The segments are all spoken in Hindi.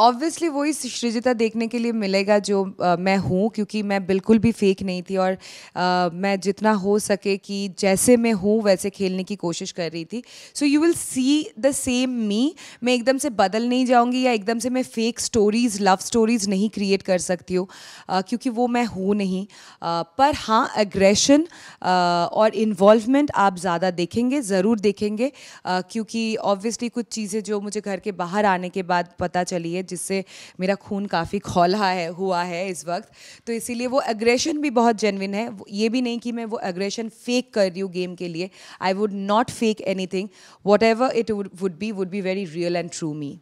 ऑब्वियसली वही सृजिता देखने के लिए मिलेगा जो आ, मैं हूँ क्योंकि मैं बिल्कुल भी फेक नहीं थी और आ, मैं जितना हो सके कि जैसे मैं हूँ वैसे खेलने की कोशिश कर रही थी so you will see the same me मैं एकदम से बदल नहीं जाऊँगी या एकदम से मैं फेक स्टोरीज़ लव स्टोरीज़ नहीं क्रिएट कर सकती हूँ क्योंकि वो मैं हूँ नहीं आ, पर हाँ एग्रेशन और इन्वॉल्वमेंट आप ज़्यादा देखेंगे ज़रूर देखेंगे क्योंकि ऑब्वियसली कुछ चीज़ें जो मुझे घर के बाहर आने के बाद पता चली है जिससे मेरा खून काफ़ी खौला है हुआ है इस वक्त तो इसीलिए वो एग्रेशन भी बहुत जेनविन है ये भी नहीं कि मैं वो एग्रेशन फेक कर रही हूँ गेम के लिए I would not fake anything whatever it would be would be very real and true me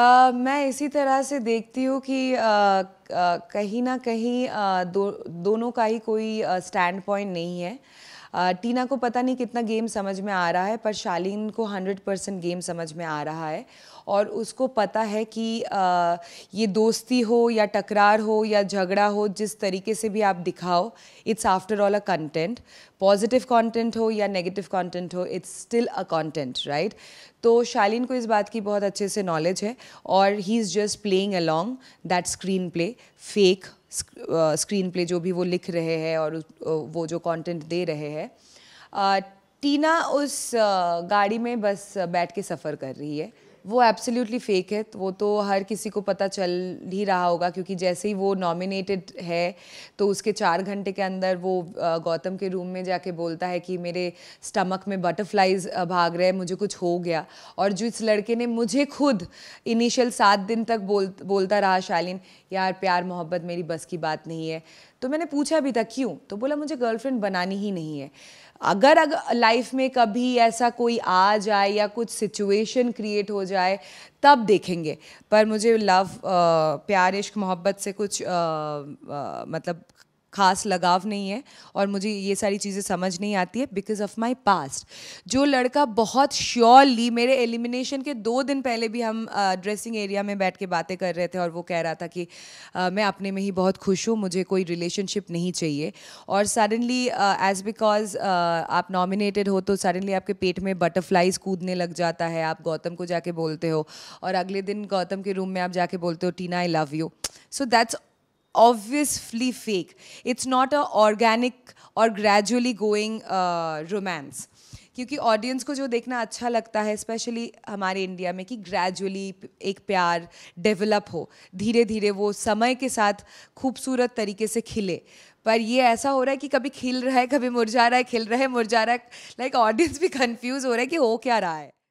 Uh, मैं इसी तरह से देखती हूँ कि uh, uh, कहीं ना कहीं uh, दो, दोनों का ही कोई स्टैंड uh, पॉइंट नहीं है टीना को पता नहीं कितना गेम समझ में आ रहा है पर शालीन को 100 परसेंट गेम समझ में आ रहा है और उसको पता है कि आ, ये दोस्ती हो या टकरार हो या झगड़ा हो जिस तरीके से भी आप दिखाओ it's after all a content positive content हो या नेगेटिव कंटेंट हो it's still a content right तो शालीन को इस बात की बहुत अच्छे से नॉलेज है और he is just playing along that screenplay fake screenplay uh, जो भी वो लिख रहे हैं और वो जो कंटेंट दे रहे हैं टीना उस गाड़ी में बस बैठ के सफ़र कर रही है वो एब्सोल्युटली फेक है तो वो तो हर किसी को पता चल ही रहा होगा क्योंकि जैसे ही वो नॉमिनेटेड है तो उसके चार घंटे के अंदर वो गौतम के रूम में जाके बोलता है कि मेरे स्टमक में बटरफ्लाइज भाग रहे हैं मुझे कुछ हो गया और जो इस लड़के ने मुझे खुद इनिशियल सात दिन तक बोल बोलता रहा शालीन यार प्यार मोहब्बत मेरी बस की बात नहीं है तो मैंने पूछा भी था क्यों तो बोला मुझे गर्लफ्रेंड बनानी ही नहीं है अगर अगर लाइफ में कभी ऐसा कोई आ जाए या कुछ सिचुएशन क्रिएट हो जाए तब देखेंगे पर मुझे लव प्यार इश्क मोहब्बत से कुछ आ, आ, मतलब खास लगाव नहीं है और मुझे ये सारी चीज़ें समझ नहीं आती है बिकॉज ऑफ माई पास्ट जो लड़का बहुत श्योरली मेरे एलिमिनेशन के दो दिन पहले भी हम ड्रेसिंग एरिया में बैठ के बातें कर रहे थे और वो कह रहा था कि मैं अपने में ही बहुत खुश हूँ मुझे कोई रिलेशनशिप नहीं चाहिए और सडनली एज बिकॉज आप नॉमिनेटेड हो तो सडनली आपके पेट में बटरफ्लाइज कूदने लग जाता है आप गौतम को जाके बोलते हो और अगले दिन गौतम के रूम में आप जाके बोलते हो Tina I love you so that's obviously fake. It's not a organic or gradually going uh, romance. क्योंकि ऑडियंस को जो देखना अच्छा लगता है स्पेशली हमारे इंडिया में कि ग्रेजुअली एक प्यार डेवलप हो धीरे धीरे वो समय के साथ खूबसूरत तरीके से खिले पर ये ऐसा हो रहा है कि कभी खिल रहा है कभी मुरझा रहा है खिल रहा है मुरझा रहा है लाइक ऑडियंस भी कंफ्यूज हो रहा है कि हो क्या रहा है